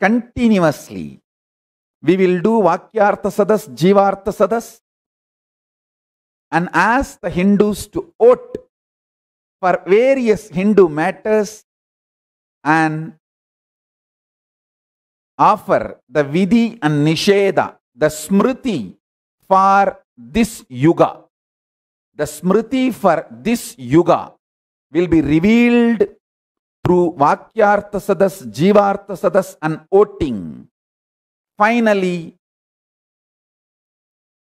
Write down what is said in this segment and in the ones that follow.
continuously. We will do Vakyartha Sadas, Jivartha Sadas, and ask the Hindus to vote for various Hindu matters and offer the Vidhi and Nisheda, the Smriti for this Yuga. The Smriti for this Yuga will be revealed through Vakyartha Sadas, Jivartha Sadas and voting, finally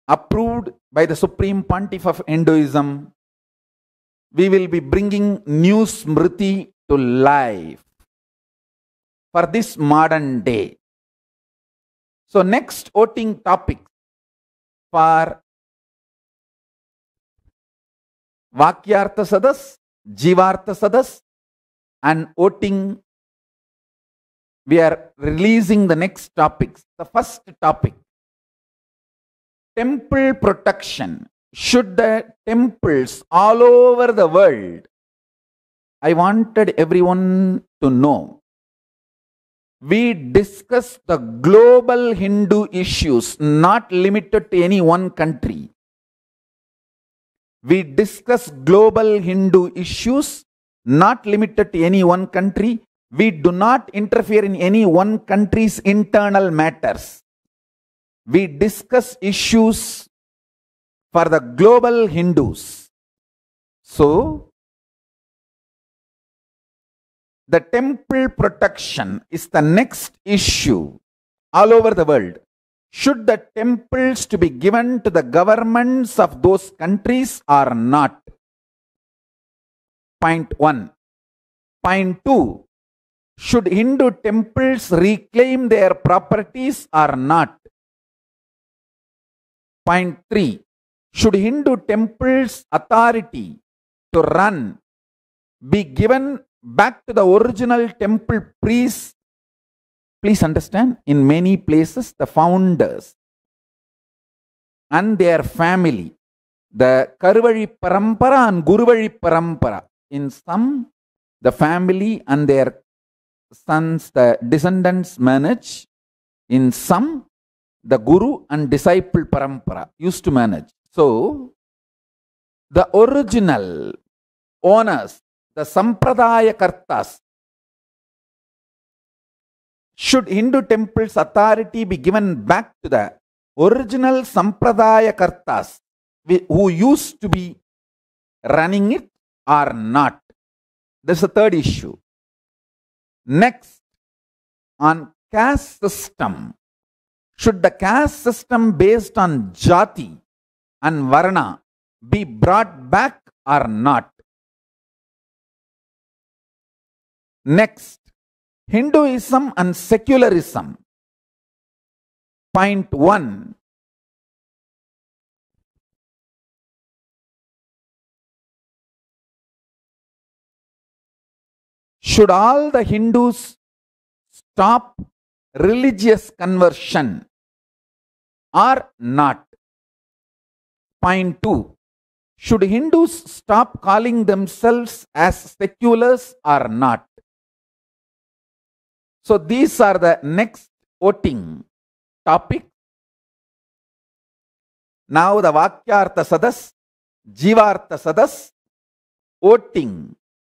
approved by the Supreme Pontiff of Hinduism, we will be bringing new Smriti to life for this modern day. So next voting topic for Vakyartha Sadas, Jivartha Sadas and voting, we are releasing the next topics. The first topic temple protection. Should the temples all over the world, I wanted everyone to know we discuss the global Hindu issues, not limited to any one country. We discuss global Hindu issues, not limited to any one country. We do not interfere in any one country's internal matters. We discuss issues for the global Hindus. So, the temple protection is the next issue all over the world. Should the temples to be given to the governments of those countries or not? Point 1. Point 2. Should Hindu temples reclaim their properties or not? Point 3. Should Hindu temples' authority to run be given back to the original temple priests? Please understand, in many places, the founders and their family, the Karuvali Parampara and Guruvali Parampara, in some, the family and their sons, the descendants manage. In some, the guru and disciple parampara used to manage. So, the original owners, the sampradaya kartas, should Hindu temples authority be given back to the original sampradaya kartas who used to be running it are not. There's the third issue. Next, on caste system, should the caste system based on jati and varna be brought back or not? Next, Hinduism and secularism. Point one, should all the Hindus stop religious conversion or not? Point 2. Should Hindus stop calling themselves as seculars or not? So these are the next voting topic. Now the Vakyartha Sadas, Jivartha Sadas, voting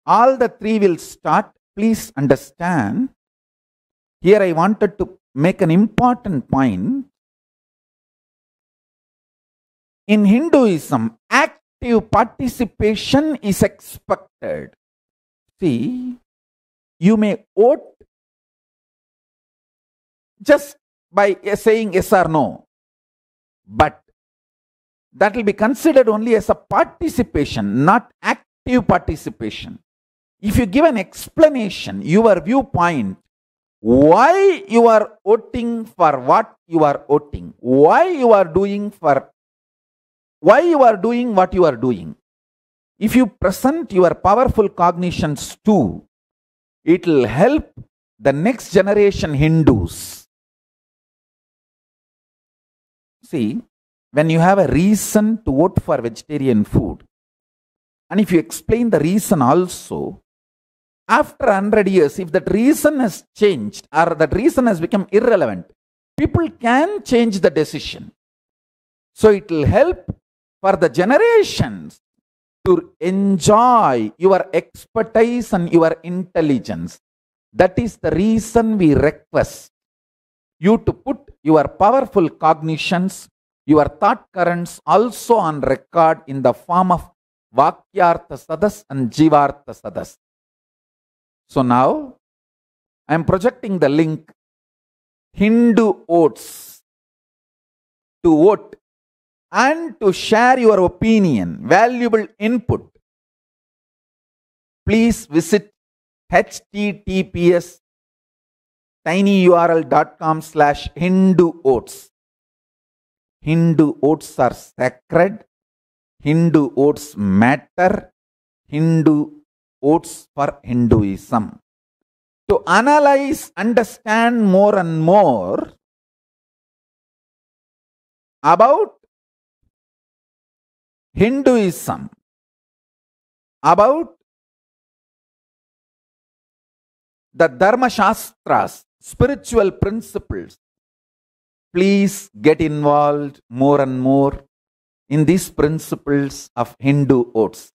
all the three will start. Please understand. Here I wanted to make an important point. In Hinduism, active participation is expected. See, you may vote just by saying yes or no, but that will be considered only as a participation, not active participation. If you give an explanation, your viewpoint, why you are voting for what you are voting, why you are doing for, why you are doing what you are doing. If you present your powerful cognitions too, it will help the next generation Hindus. See, when you have a reason to vote for vegetarian food, and if you explain the reason also, after 100 years, if that reason has changed or that reason has become irrelevant, people can change the decision. So it will help for the generations to enjoy your expertise and your intelligence. That is the reason we request you to put your powerful cognitions, your thought currents also on record in the form of Vakyartha Sadas and Jivartha Sadas. So now I am projecting the link Hindu votes to vote and to share your opinion, valuable input. Please visit https tinyurl.com slash Hindu oats. Hindu oats are sacred. Hindu oats matter. Hindu votes for Hinduism. To analyze, understand more and more about Hinduism, about the Dharma Shastras, spiritual principles, please get involved more and more in these principles of Hindu oaths.